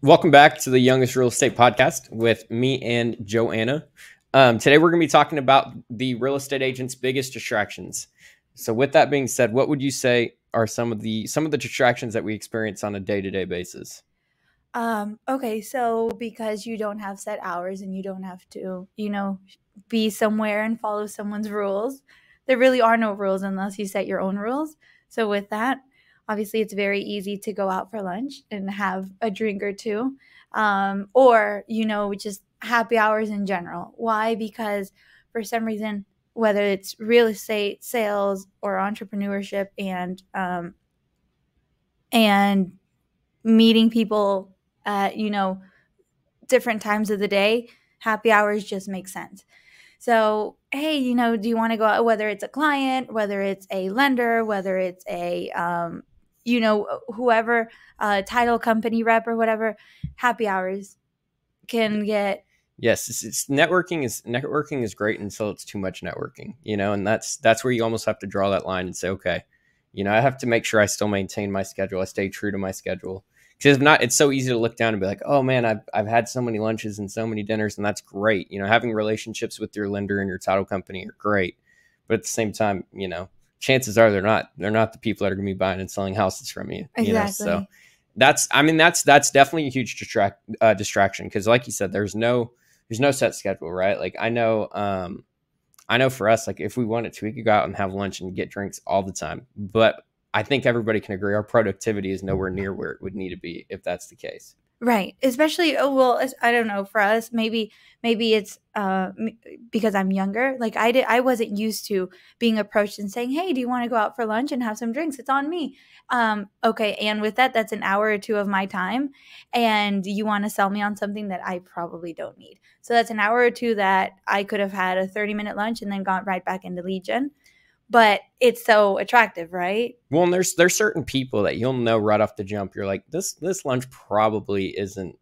Welcome back to the Youngest Real Estate Podcast with me and Joanna. Um, today, we're going to be talking about the real estate agent's biggest distractions. So, with that being said, what would you say are some of the some of the distractions that we experience on a day to day basis? Um, okay, so because you don't have set hours and you don't have to, you know, be somewhere and follow someone's rules, there really are no rules unless you set your own rules. So, with that, obviously it's very easy to go out for lunch and have a drink or two um, or you know just happy hours in general why because for some reason whether it's real estate sales or entrepreneurship and um, and meeting people at you know different times of the day happy hours just make sense so, hey, you know, do you want to go out? Whether it's a client, whether it's a lender, whether it's a um, you know, whoever uh, title company rep or whatever happy hours can get. Yes, it's, it's, networking is networking is great until it's too much networking, you know, and that's that's where you almost have to draw that line and say, okay, you know, I have to make sure I still maintain my schedule, I stay true to my schedule. Because if not, it's so easy to look down and be like, oh man, I've I've had so many lunches and so many dinners, and that's great. You know, having relationships with your lender and your title company are great, but at the same time, you know, chances are they're not they're not the people that are going to be buying and selling houses from you. Exactly. You know, so that's I mean that's that's definitely a huge distract uh, distraction because like you said, there's no there's no set schedule, right? Like I know um I know for us, like if we wanted to, we could go out and have lunch and get drinks all the time. But I think everybody can agree our productivity is nowhere near where it would need to be if that's the case. Right. Especially, oh, well, I don't know, for us, maybe, maybe it's uh, because I'm younger. Like I did, I wasn't used to being approached and saying, Hey, do you want to go out for lunch and have some drinks? It's on me. Um, okay. And with that, that's an hour or two of my time. And you want to sell me on something that I probably don't need. So that's an hour or two that I could have had a 30 minute lunch and then gone right back into Legion but it's so attractive, right? Well, and there's there's certain people that you'll know right off the jump. You're like, this this lunch probably isn't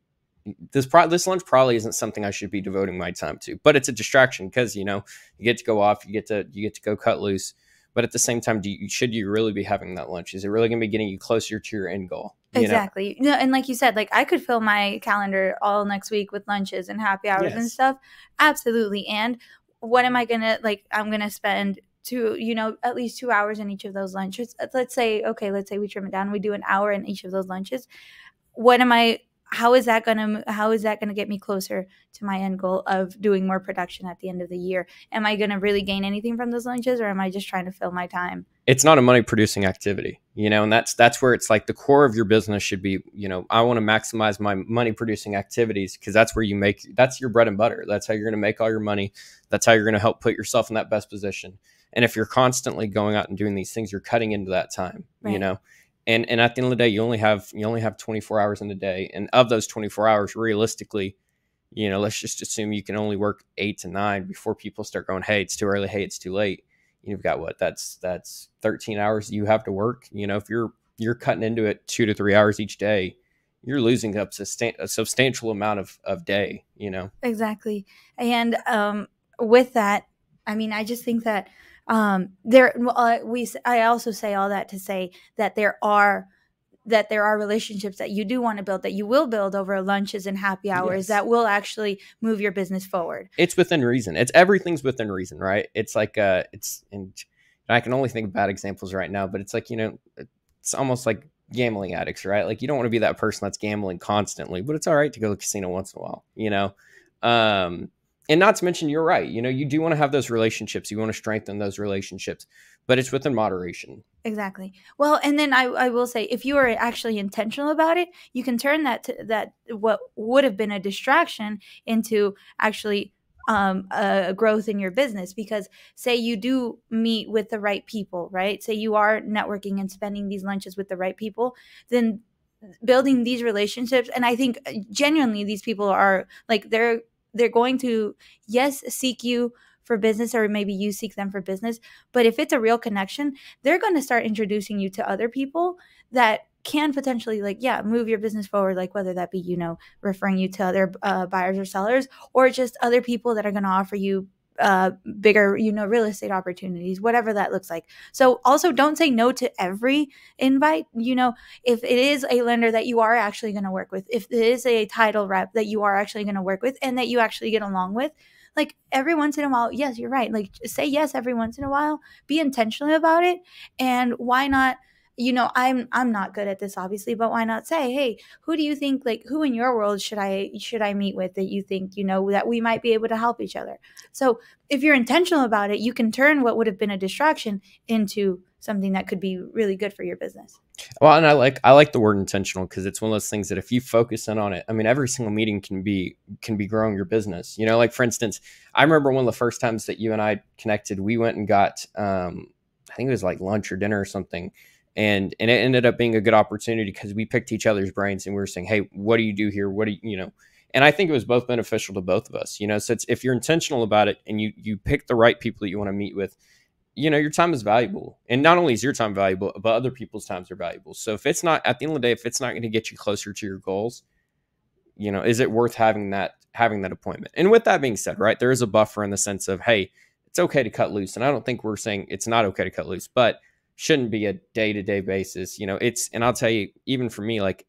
this pro- this lunch probably isn't something I should be devoting my time to, but it's a distraction because you know you get to go off, you get to you get to go cut loose. But at the same time, do you, should you really be having that lunch? Is it really going to be getting you closer to your end goal? You exactly. Know? No, and like you said, like I could fill my calendar all next week with lunches and happy hours yes. and stuff. Absolutely. And what am I gonna like? I'm gonna spend to you know at least two hours in each of those lunches let's say okay let's say we trim it down we do an hour in each of those lunches what am i how is that going to how is that going to get me closer to my end goal of doing more production at the end of the year am i going to really gain anything from those lunches or am i just trying to fill my time it's not a money producing activity you know and that's that's where it's like the core of your business should be you know i want to maximize my money producing activities because that's where you make that's your bread and butter that's how you're going to make all your money that's how you're going to help put yourself in that best position and if you're constantly going out and doing these things, you're cutting into that time, right. you know? And, and at the end of the day, you only have, you only have 24 hours in a day. And of those 24 hours, realistically, you know, let's just assume you can only work eight to nine before people start going, Hey, it's too early. Hey, it's too late. You've got what? That's, that's 13 hours you have to work. You know, if you're, you're cutting into it two to three hours each day, you're losing up a substantial amount of, of day, you know? Exactly. And um, with that, I mean, I just think that um, there uh, we i also say all that to say that there are that there are relationships that you do want to build that you will build over lunches and happy hours yes. that will actually move your business forward it's within reason it's everything's within reason right it's like uh it's and i can only think of bad examples right now but it's like you know it's almost like gambling addicts right like you don't want to be that person that's gambling constantly but it's all right to go to the casino once in a while you know um and not to mention you're right you know you do want to have those relationships you want to strengthen those relationships but it's within moderation exactly well and then i, I will say if you are actually intentional about it you can turn that to, that what would have been a distraction into actually um, a growth in your business because say you do meet with the right people right say you are networking and spending these lunches with the right people then building these relationships and i think uh, genuinely these people are like they're they're going to yes seek you for business or maybe you seek them for business but if it's a real connection they're going to start introducing you to other people that can potentially like yeah move your business forward like whether that be you know referring you to other uh, buyers or sellers or just other people that are going to offer you uh, bigger, you know, real estate opportunities, whatever that looks like. So also don't say no to every invite. You know, if it is a lender that you are actually going to work with, if it is a title rep that you are actually going to work with and that you actually get along with, like every once in a while, yes, you're right. Like say yes every once in a while, be intentional about it. And why not? you know i'm i'm not good at this obviously but why not say hey who do you think like who in your world should i should i meet with that you think you know that we might be able to help each other so if you're intentional about it you can turn what would have been a distraction into something that could be really good for your business well and i like i like the word intentional because it's one of those things that if you focus in on it i mean every single meeting can be can be growing your business you know like for instance i remember one of the first times that you and i connected we went and got um i think it was like lunch or dinner or something and and it ended up being a good opportunity because we picked each other's brains and we were saying hey what do you do here what do you you know and i think it was both beneficial to both of us you know so if you're intentional about it and you you pick the right people that you want to meet with you know your time is valuable and not only is your time valuable but other people's times are valuable so if it's not at the end of the day if it's not going to get you closer to your goals you know is it worth having that having that appointment and with that being said right there is a buffer in the sense of hey it's okay to cut loose and i don't think we're saying it's not okay to cut loose but shouldn't be a day to day basis. You know, it's, and I'll tell you, even for me, like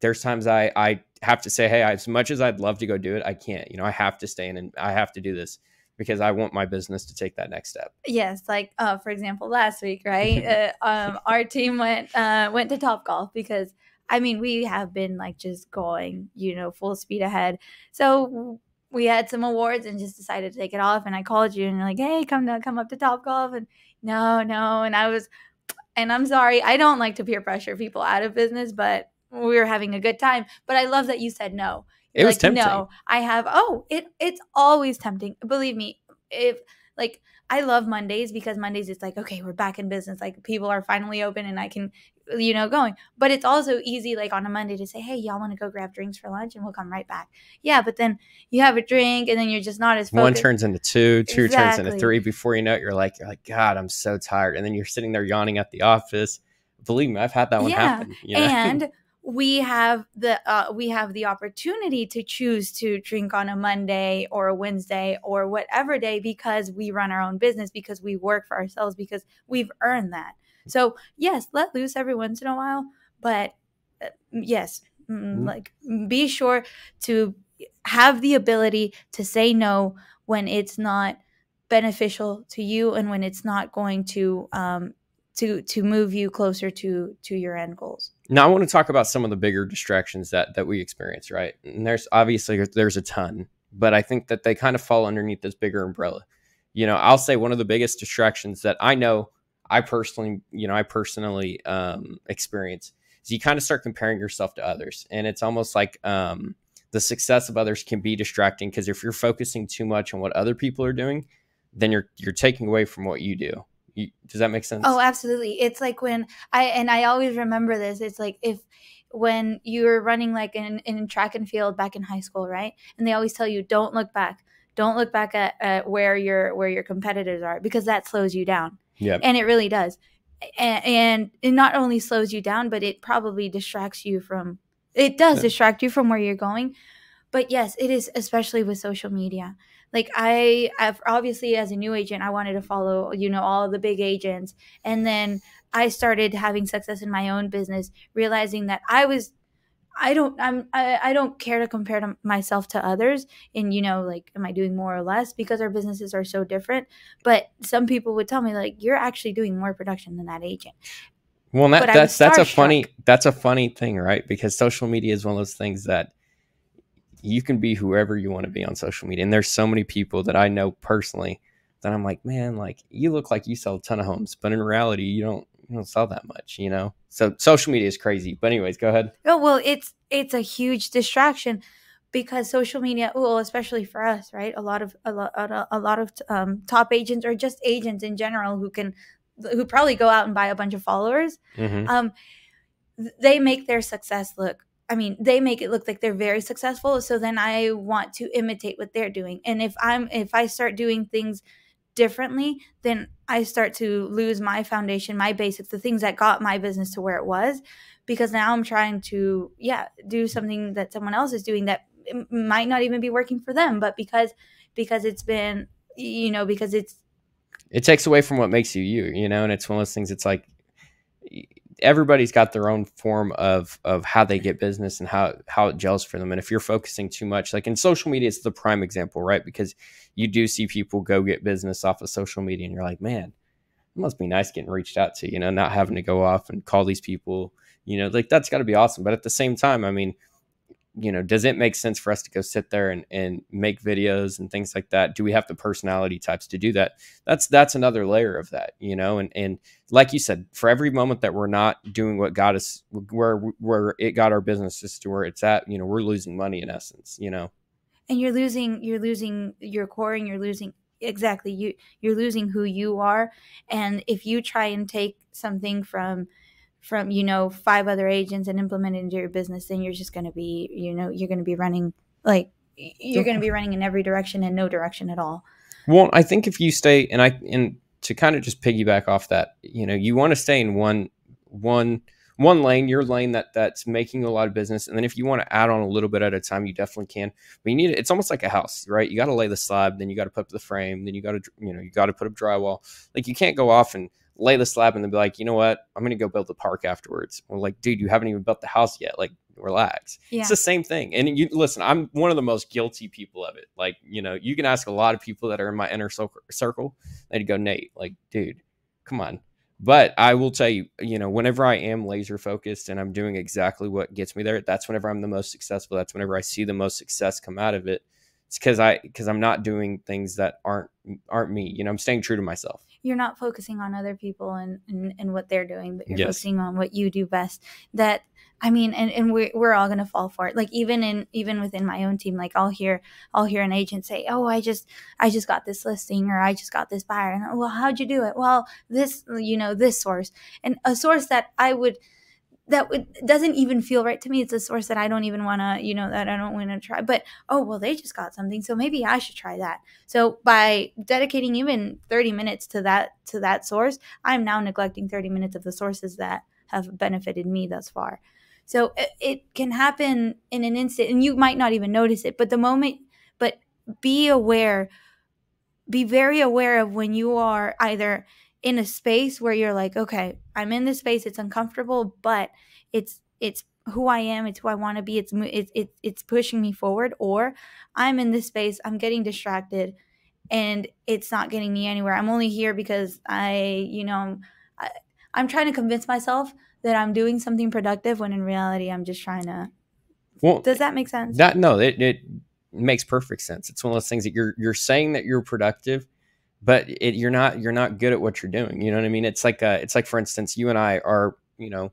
there's times I, I have to say, Hey, as much as I'd love to go do it, I can't, you know, I have to stay in and I have to do this because I want my business to take that next step. Yes, like uh, for example, last week, right? uh, um, our team went uh, went to Top Golf because I mean we have been like just going, you know, full speed ahead. So we had some awards and just decided to take it off. And I called you and you're like, hey, come to, come up to Top Golf. And no, no. And I was, and I'm sorry, I don't like to peer pressure people out of business, but we were having a good time. But I love that you said no. It like, was tempting. No, I have. Oh, it it's always tempting. Believe me, if like I love Mondays because Mondays it's like, okay, we're back in business. Like people are finally open and I can, you know, going. But it's also easy, like on a Monday, to say, hey, y'all want to go grab drinks for lunch and we'll come right back. Yeah, but then you have a drink and then you're just not as focused. One turns into two, two exactly. turns into three. Before you know it, you're like, you're like, God, I'm so tired. And then you're sitting there yawning at the office. Believe me, I've had that one yeah. happen. You know? And we have the uh, we have the opportunity to choose to drink on a Monday or a Wednesday or whatever day because we run our own business because we work for ourselves because we've earned that. So yes, let loose every once in a while, but uh, yes, mm, mm-hmm. like be sure to have the ability to say no when it's not beneficial to you and when it's not going to um, to to move you closer to to your end goals now i want to talk about some of the bigger distractions that that we experience right and there's obviously there's a ton but i think that they kind of fall underneath this bigger umbrella you know i'll say one of the biggest distractions that i know i personally you know i personally um, experience is you kind of start comparing yourself to others and it's almost like um, the success of others can be distracting because if you're focusing too much on what other people are doing then you're you're taking away from what you do does that make sense? Oh, absolutely. It's like when I and I always remember this. It's like if when you were running like in, in track and field back in high school, right? And they always tell you don't look back. Don't look back at, at where your where your competitors are because that slows you down. Yeah. And it really does. And, and it not only slows you down, but it probably distracts you from it does yeah. distract you from where you're going. But yes, it is especially with social media like I I've, obviously as a new agent, I wanted to follow you know all the big agents, and then I started having success in my own business, realizing that I was I don't I'm I, I don't care to compare to myself to others and you know like am I doing more or less because our businesses are so different but some people would tell me like you're actually doing more production than that agent well that, that's that's a funny that's a funny thing right because social media is one of those things that you can be whoever you want to be on social media. And there's so many people that I know personally that I'm like, man, like you look like you sell a ton of homes, but in reality, you don't you don't sell that much, you know. So social media is crazy. But anyways, go ahead. Oh well, it's it's a huge distraction because social media, well, especially for us, right? A lot of a lot a lot of um, top agents or just agents in general who can who probably go out and buy a bunch of followers. Mm-hmm. Um, they make their success look I mean, they make it look like they're very successful. So then I want to imitate what they're doing. And if I'm, if I start doing things differently, then I start to lose my foundation, my basics, the things that got my business to where it was, because now I'm trying to, yeah, do something that someone else is doing that might not even be working for them, but because, because it's been, you know, because it's, it takes away from what makes you you, you know, and it's one of those things. It's like everybody's got their own form of of how they get business and how how it gels for them and if you're focusing too much like in social media it's the prime example right because you do see people go get business off of social media and you're like man it must be nice getting reached out to you know not having to go off and call these people you know like that's got to be awesome but at the same time i mean you know, does it make sense for us to go sit there and, and make videos and things like that? Do we have the personality types to do that? That's that's another layer of that, you know. And and like you said, for every moment that we're not doing what God is where where it got our businesses to where it's at, you know, we're losing money in essence, you know. And you're losing you're losing your core and you're losing exactly you you're losing who you are. And if you try and take something from from you know five other agents and implement it into your business then you're just going to be you know you're going to be running like you're going to be running in every direction and no direction at all well i think if you stay and i and to kind of just piggyback off that you know you want to stay in one one one lane your lane that that's making a lot of business and then if you want to add on a little bit at a time you definitely can but you need it's almost like a house right you got to lay the slab then you got to put up the frame then you got to you know you got to put up drywall like you can't go off and lay the slab and then be like, you know what? I'm going to go build the park afterwards. We're like, dude, you haven't even built the house yet. Like, relax. Yeah. It's the same thing. And you listen, I'm one of the most guilty people of it. Like, you know, you can ask a lot of people that are in my inner circle, they'd go, Nate, like, dude, come on. But I will tell you, you know, whenever I am laser focused and I'm doing exactly what gets me there, that's whenever I'm the most successful. That's whenever I see the most success come out of it. It's because I because I'm not doing things that aren't aren't me. You know, I'm staying true to myself you're not focusing on other people and, and, and what they're doing, but you're yes. focusing on what you do best. That I mean, and, and we're, we're all gonna fall for it. Like even in even within my own team, like I'll hear I'll hear an agent say, "Oh, I just I just got this listing or I just got this buyer," and well, how'd you do it? Well, this you know this source and a source that I would that doesn't even feel right to me. It's a source that I don't even want to, you know, that I don't want to try. But oh, well, they just got something, so maybe I should try that. So by dedicating even 30 minutes to that to that source, I'm now neglecting 30 minutes of the sources that have benefited me thus far. So it, it can happen in an instant, and you might not even notice it. But the moment, but be aware, be very aware of when you are either in a space where you're like, okay, I'm in this space. It's uncomfortable, but it's it's who I am. It's who I want to be. It's it's it, it's pushing me forward. Or I'm in this space. I'm getting distracted, and it's not getting me anywhere. I'm only here because I, you know, I, I'm trying to convince myself that I'm doing something productive when in reality I'm just trying to. Well, does that make sense? That no, it, it makes perfect sense. It's one of those things that you're you're saying that you're productive, but it, you're not you're not good at what you're doing. You know what I mean? It's like uh, it's like for instance, you and I are you know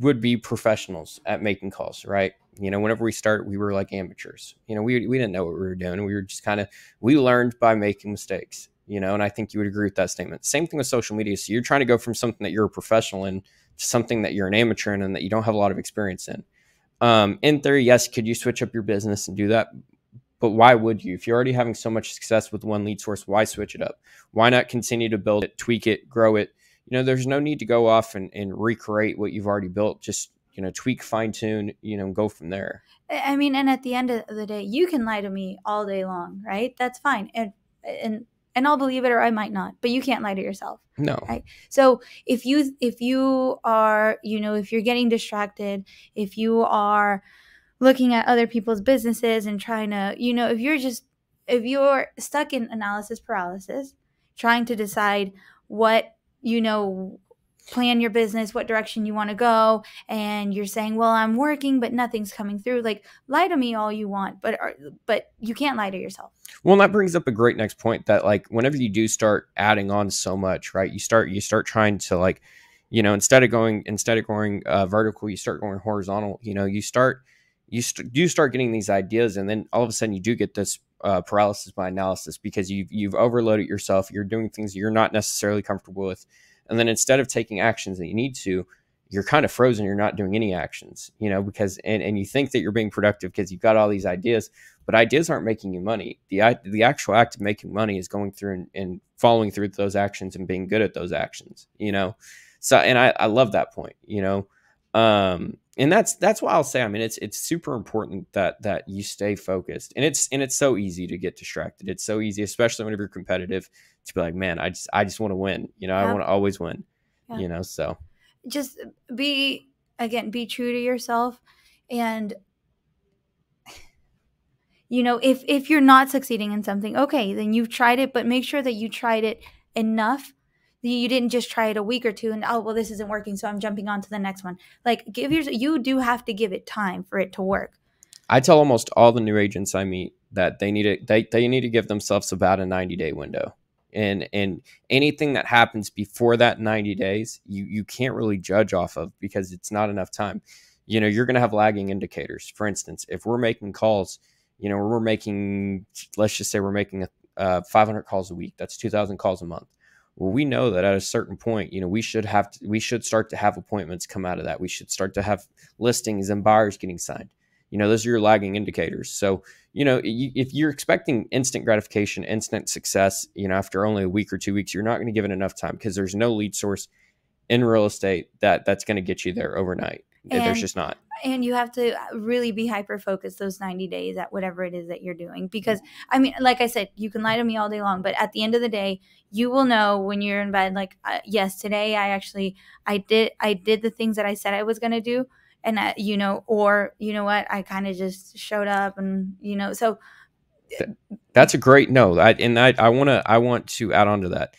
would be professionals at making calls, right? You know, whenever we start, we were like amateurs. You know, we we didn't know what we were doing. We were just kind of we learned by making mistakes. You know, and I think you would agree with that statement. Same thing with social media. So you're trying to go from something that you're a professional in to something that you're an amateur in and that you don't have a lot of experience in. Um, in theory, yes, could you switch up your business and do that? But why would you? If you're already having so much success with one lead source, why switch it up? Why not continue to build it, tweak it, grow it? You know, there's no need to go off and, and recreate what you've already built. Just, you know, tweak, fine tune, you know, go from there. I mean, and at the end of the day, you can lie to me all day long, right? That's fine. And, and, and I'll believe it or I might not, but you can't lie to yourself. No. Right? So if you if you are, you know, if you're getting distracted, if you are looking at other people's businesses and trying to, you know, if you're just, if you're stuck in analysis paralysis, trying to decide what, you know, plan your business, what direction you want to go, and you're saying, "Well, I'm working, but nothing's coming through." Like, lie to me all you want, but but you can't lie to yourself. Well, that brings up a great next point that like whenever you do start adding on so much, right? You start you start trying to like, you know, instead of going instead of going uh, vertical, you start going horizontal. You know, you start you st do start getting these ideas, and then all of a sudden you do get this uh, paralysis by analysis because you've you've overloaded yourself. You're doing things you're not necessarily comfortable with, and then instead of taking actions that you need to, you're kind of frozen. You're not doing any actions, you know, because and and you think that you're being productive because you've got all these ideas, but ideas aren't making you money. The the actual act of making money is going through and, and following through those actions and being good at those actions, you know. So and I I love that point, you know. Um, and that's that's why I'll say. I mean, it's it's super important that that you stay focused. And it's and it's so easy to get distracted. It's so easy, especially whenever you're competitive, to be like, man, I just I just want to win. You know, yeah. I want to always win. Yeah. You know, so just be again, be true to yourself, and you know, if if you're not succeeding in something, okay, then you've tried it, but make sure that you tried it enough you didn't just try it a week or two and oh well this isn't working so i'm jumping on to the next one like give yours you do have to give it time for it to work i tell almost all the new agents i meet that they need to they, they need to give themselves about a 90 day window and and anything that happens before that 90 days you you can't really judge off of because it's not enough time you know you're going to have lagging indicators for instance if we're making calls you know we're making let's just say we're making a, uh, 500 calls a week that's 2000 calls a month well, we know that at a certain point, you know, we should have to, we should start to have appointments come out of that. We should start to have listings and buyers getting signed. You know, those are your lagging indicators. So, you know, if you're expecting instant gratification, instant success, you know, after only a week or two weeks, you're not going to give it enough time because there's no lead source in real estate that that's going to get you there overnight and, there's just not and you have to uh, really be hyper focused those 90 days at whatever it is that you're doing mm. because i mean like i said you can lie to me all day long but at the end of the day you will know when you're in bed like uh, yes today i actually i did i did the things that i said i was going to do and I, uh, you know or you know what i kind of just showed up and you know so that's a great no I, and i, I want to i want to add on to that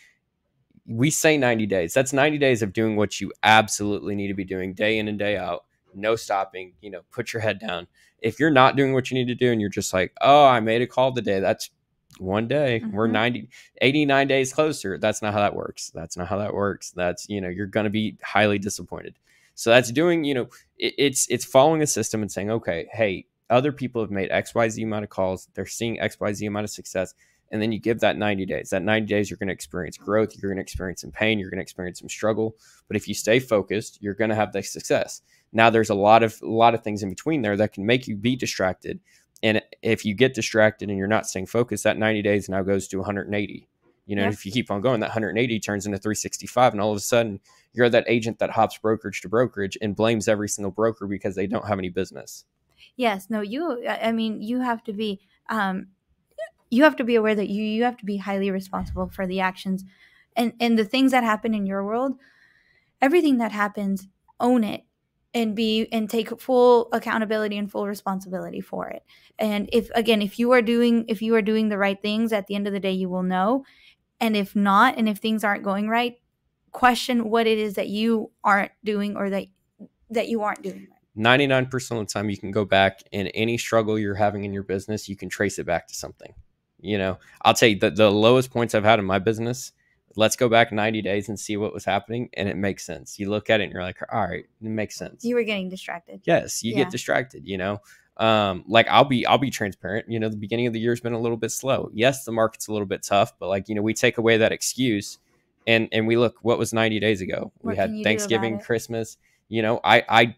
we say 90 days. That's 90 days of doing what you absolutely need to be doing day in and day out. No stopping, you know, put your head down. If you're not doing what you need to do and you're just like, oh, I made a call today, that's one day. Mm-hmm. We're 90, 89 days closer. That's not how that works. That's not how that works. That's, you know, you're going to be highly disappointed. So that's doing, you know, it, it's, it's following a system and saying, okay, hey, other people have made XYZ amount of calls. They're seeing XYZ amount of success and then you give that 90 days. That 90 days, you're going to experience growth, you're going to experience some pain, you're going to experience some struggle. But if you stay focused, you're going to have the success. Now, there's a lot of a lot of things in between there that can make you be distracted. And if you get distracted and you're not staying focused, that 90 days now goes to 180. You know, yeah. if you keep on going, that 180 turns into 365, and all of a sudden you're that agent that hops brokerage to brokerage and blames every single broker because they don't have any business. Yes, no, you. I mean, you have to be um, you have to be aware that you you have to be highly responsible for the actions and and the things that happen in your world everything that happens own it and be and take full accountability and full responsibility for it and if again if you are doing if you are doing the right things at the end of the day you will know and if not and if things aren't going right question what it is that you aren't doing or that that you aren't doing right. 99% of the time you can go back and any struggle you're having in your business you can trace it back to something you know, I'll tell you the, the lowest points I've had in my business. Let's go back 90 days and see what was happening. And it makes sense. You look at it and you're like, all right, it makes sense. You were getting distracted. Yes, you yeah. get distracted, you know. Um, like I'll be I'll be transparent. You know, the beginning of the year has been a little bit slow. Yes, the market's a little bit tough, but like, you know, we take away that excuse and and we look what was 90 days ago. What we had Thanksgiving, Christmas. You know, I I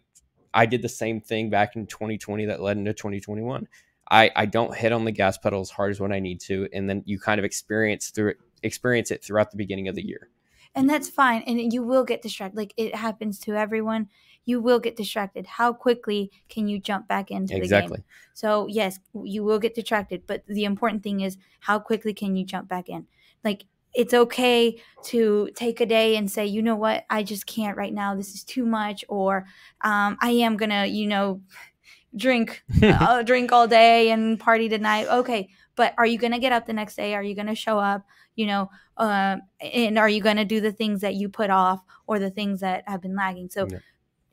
I did the same thing back in 2020 that led into 2021. I, I don't hit on the gas pedal as hard as when I need to. And then you kind of experience through it, experience it throughout the beginning of the year. And that's fine. And you will get distracted. Like it happens to everyone. You will get distracted. How quickly can you jump back into exactly. the game? So yes, you will get distracted, but the important thing is how quickly can you jump back in? Like it's okay to take a day and say, you know what, I just can't right now. This is too much, or um, I am gonna, you know, drink uh, drink all day and party tonight okay but are you going to get up the next day are you going to show up you know um, and are you going to do the things that you put off or the things that have been lagging so yeah.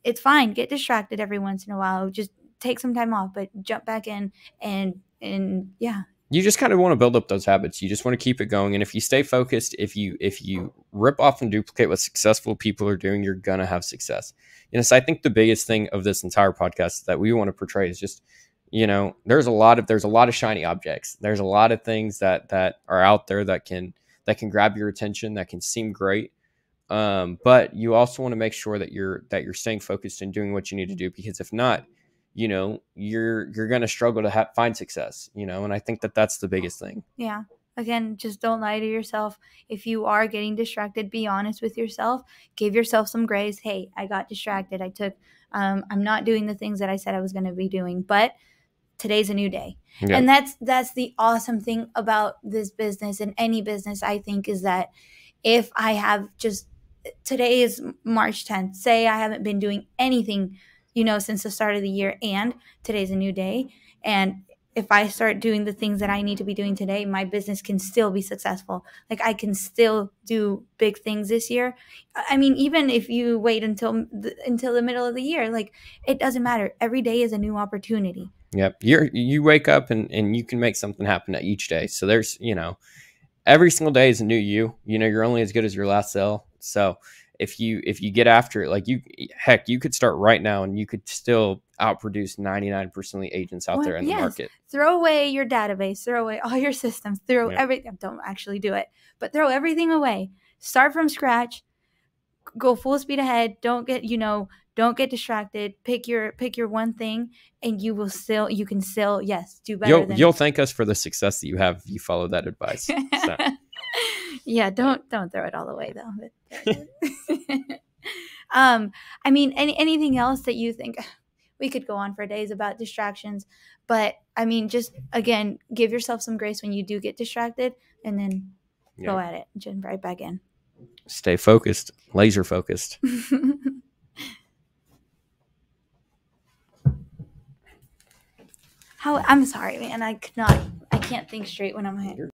it's fine get distracted every once in a while just take some time off but jump back in and and yeah you just kind of want to build up those habits. You just want to keep it going. And if you stay focused, if you if you rip off and duplicate what successful people are doing, you're gonna have success. And so I think the biggest thing of this entire podcast that we want to portray is just, you know, there's a lot of there's a lot of shiny objects. There's a lot of things that that are out there that can that can grab your attention, that can seem great. Um, but you also want to make sure that you're that you're staying focused and doing what you need to do because if not, you know you're you're going to struggle to ha- find success you know and i think that that's the biggest thing yeah again just don't lie to yourself if you are getting distracted be honest with yourself give yourself some grace hey i got distracted i took um, i'm not doing the things that i said i was going to be doing but today's a new day yeah. and that's that's the awesome thing about this business and any business i think is that if i have just today is march 10th say i haven't been doing anything you know, since the start of the year. And today's a new day. And if I start doing the things that I need to be doing today, my business can still be successful. Like I can still do big things this year. I mean, even if you wait until the, until the middle of the year, like it doesn't matter. Every day is a new opportunity. Yep. You you wake up and and you can make something happen at each day. So there's, you know, every single day is a new you. You know, you're only as good as your last sale. So if you if you get after it like you heck you could start right now and you could still outproduce 99% of the agents out well, there in yes. the market throw away your database throw away all your systems throw yeah. everything don't actually do it but throw everything away start from scratch go full speed ahead don't get you know don't get distracted pick your pick your one thing and you will still you can still yes do better you'll, thank us for the success that you have if you follow that advice so. Yeah, don't don't throw it all away though. um, I mean, any anything else that you think we could go on for days about distractions, but I mean, just again, give yourself some grace when you do get distracted, and then yeah. go at it, jump right back in. Stay focused, laser focused. How I'm sorry, man. I could not. I can't think straight when I'm here.